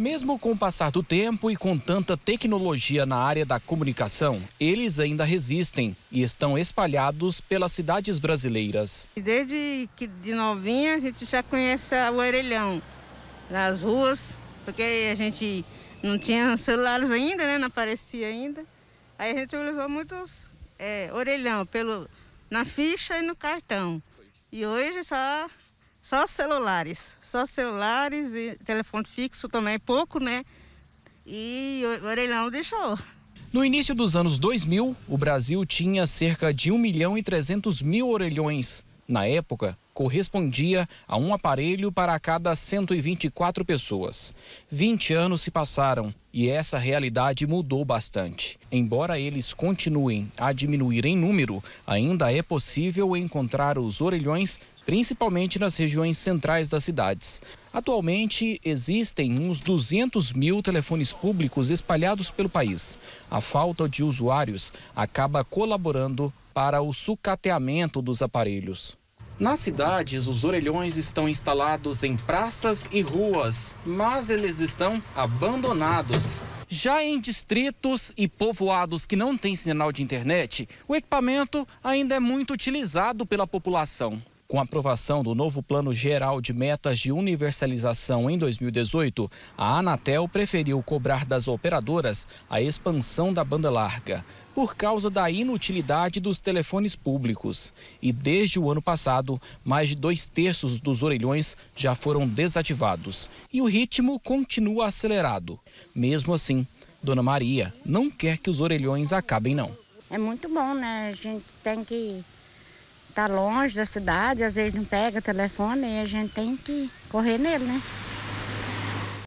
Mesmo com o passar do tempo e com tanta tecnologia na área da comunicação, eles ainda resistem e estão espalhados pelas cidades brasileiras. Desde que de novinha a gente já conhece o orelhão nas ruas, porque a gente não tinha celulares ainda, né? Não aparecia ainda. Aí a gente levou muitos é, orelhão pelo, na ficha e no cartão. E hoje só só celulares, só celulares e telefone fixo também, é pouco, né? E o orelhão deixou. No início dos anos 2000, o Brasil tinha cerca de 1 milhão e 300 mil orelhões. Na época, correspondia a um aparelho para cada 124 pessoas. 20 anos se passaram e essa realidade mudou bastante. Embora eles continuem a diminuir em número, ainda é possível encontrar os orelhões, principalmente nas regiões centrais das cidades. Atualmente, existem uns 200 mil telefones públicos espalhados pelo país. A falta de usuários acaba colaborando para o sucateamento dos aparelhos. Nas cidades, os orelhões estão instalados em praças e ruas, mas eles estão abandonados. Já em distritos e povoados que não têm sinal de internet, o equipamento ainda é muito utilizado pela população. Com a aprovação do novo Plano Geral de Metas de Universalização em 2018, a Anatel preferiu cobrar das operadoras a expansão da banda larga, por causa da inutilidade dos telefones públicos. E desde o ano passado, mais de dois terços dos orelhões já foram desativados. E o ritmo continua acelerado. Mesmo assim, Dona Maria não quer que os orelhões acabem, não. É muito bom, né? A gente tem que tá longe da cidade, às vezes não pega telefone e a gente tem que correr nele, né?